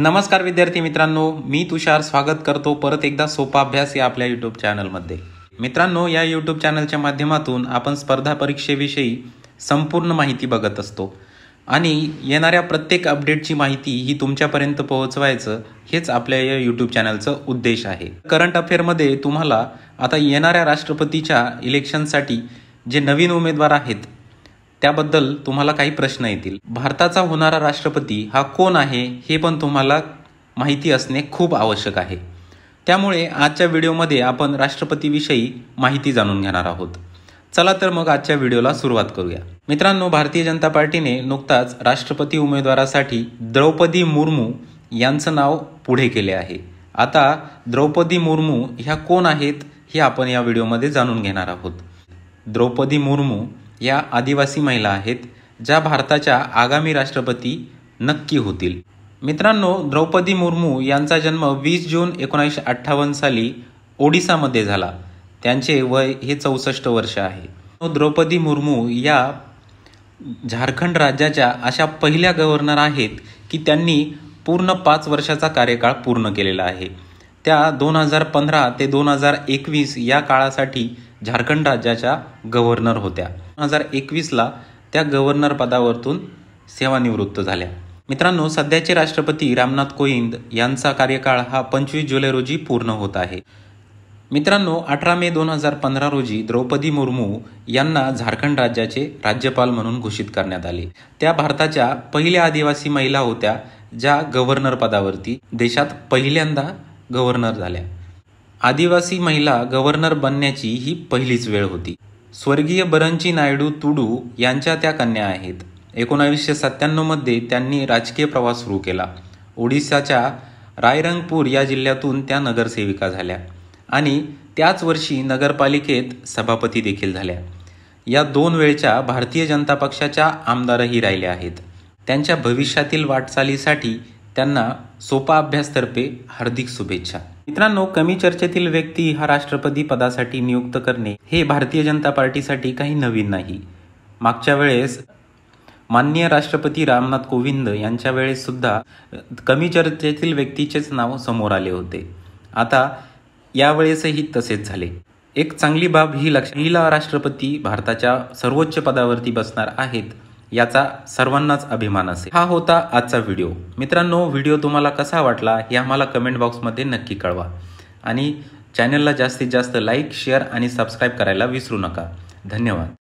नमस्कार विद्यार्थी मित्रांनो मी तुषार स्वागत करतो परत एकदा सोपा अभ्यास या आपल्या यूट्यूब चॅनलमध्ये मित्रांनो या यूट्यूब चॅनलच्या माध्यमातून आपण स्पर्धा परीक्षेविषयी संपूर्ण माहिती बघत असतो आणि येणाऱ्या प्रत्येक अपडेटची माहिती ही तुमच्यापर्यंत पोहोचवायचं हेच आपल्या या यूट्यूब चॅनलचं उद्देश आहे करंट अफेअरमध्ये तुम्हाला आता येणाऱ्या राष्ट्रपतीच्या इलेक्शनसाठी जे नवीन उमेदवार आहेत त्याबद्दल तुम्हाला काही प्रश्न येतील भारताचा होणारा राष्ट्रपती हा कोण आहे हे पण तुम्हाला माहिती असणे खूप आवश्यक आहे त्यामुळे आजच्या व्हिडिओमध्ये आपण राष्ट्रपतीविषयी माहिती जाणून घेणार आहोत चला तर मग आजच्या व्हिडिओला सुरुवात करूया मित्रांनो भारतीय जनता पार्टीने नुकताच राष्ट्रपती उमेदवारासाठी द्रौपदी मुर्मू यांचं नाव पुढे केले आहे आता द्रौपदी मुर्मू ह्या कोण आहेत हे आपण या व्हिडिओमध्ये जाणून घेणार आहोत द्रौपदी मुर्मू या आदिवासी महिला आहेत ज्या भारताच्या आगामी राष्ट्रपती नक्की होतील मित्रांनो द्रौपदी मुर्मू यांचा जन्म वीस जून एकोणीसशे अठ्ठावन्न साली ओडिसामध्ये झाला त्यांचे वय हे चौसष्ट वर्ष आहे द्रौपदी मुर्मू या झारखंड राज्याच्या अशा पहिल्या गव्हर्नर आहेत की त्यांनी पूर्ण पाच वर्षाचा कार्यकाळ पूर्ण केलेला आहे त्या दोन हजार पंधरा ते दोन हजार एकवीस या काळासाठी झारखंड राज्याच्या गव्हर्नर होत्या दोन हजार एकवीसला त्या गव्हर्नर पदावरतून सेवानिवृत्त झाल्या मित्रांनो सध्याचे राष्ट्रपती रामनाथ कोविंद यांचा कार्यकाळ हा पंचवीस जुलै रोजी पूर्ण होत आहे मित्रांनो अठरा मे दोन हजार पंधरा रोजी द्रौपदी मुर्मू यांना झारखंड राज्याचे राज्यपाल म्हणून घोषित करण्यात आले त्या भारताच्या पहिल्या आदिवासी महिला होत्या ज्या गव्हर्नर पदावरती देशात पहिल्यांदा गव्हर्नर झाल्या आदिवासी महिला गव्हर्नर बनण्याची ही पहिलीच वेळ होती स्वर्गीय बरंची नायडू तुडू यांच्या त्या कन्या आहेत एकोणावीसशे सत्त्याण्णवमध्ये त्यांनी राजकीय प्रवास सुरू केला ओडिशाच्या रायरंगपूर या जिल्ह्यातून त्या नगरसेविका झाल्या आणि त्याच वर्षी नगरपालिकेत सभापती देखील झाल्या या दोन वेळच्या भारतीय जनता पक्षाच्या आमदारही राहिल्या आहेत त्यांच्या भविष्यातील वाटचालीसाठी त्यांना सोपा अभ्यासतर्फे हार्दिक शुभेच्छा मित्रांनो कमी चर्चेतील व्यक्ती हा राष्ट्रपती पदासाठी नियुक्त करणे हे भारतीय जनता पार्टीसाठी काही नवीन नाही मागच्या वेळेस माननीय राष्ट्रपती रामनाथ कोविंद यांच्या वेळेस सुद्धा कमी चर्चेतील व्यक्तीचेच नाव समोर आले होते आता यावेळेसही तसेच झाले एक चांगली बाब ही लक्ष राष्ट्रपती भारताच्या सर्वोच्च पदावरती बसणार आहेत याचा सर्वांनाच अभिमान असेल हा होता आजचा व्हिडिओ मित्रांनो व्हिडिओ तुम्हाला कसा वाटला हे आम्हाला कमेंट बॉक्समध्ये नक्की कळवा आणि चॅनलला जास्तीत जास्त लाईक शेअर आणि सबस्क्राईब करायला विसरू नका धन्यवाद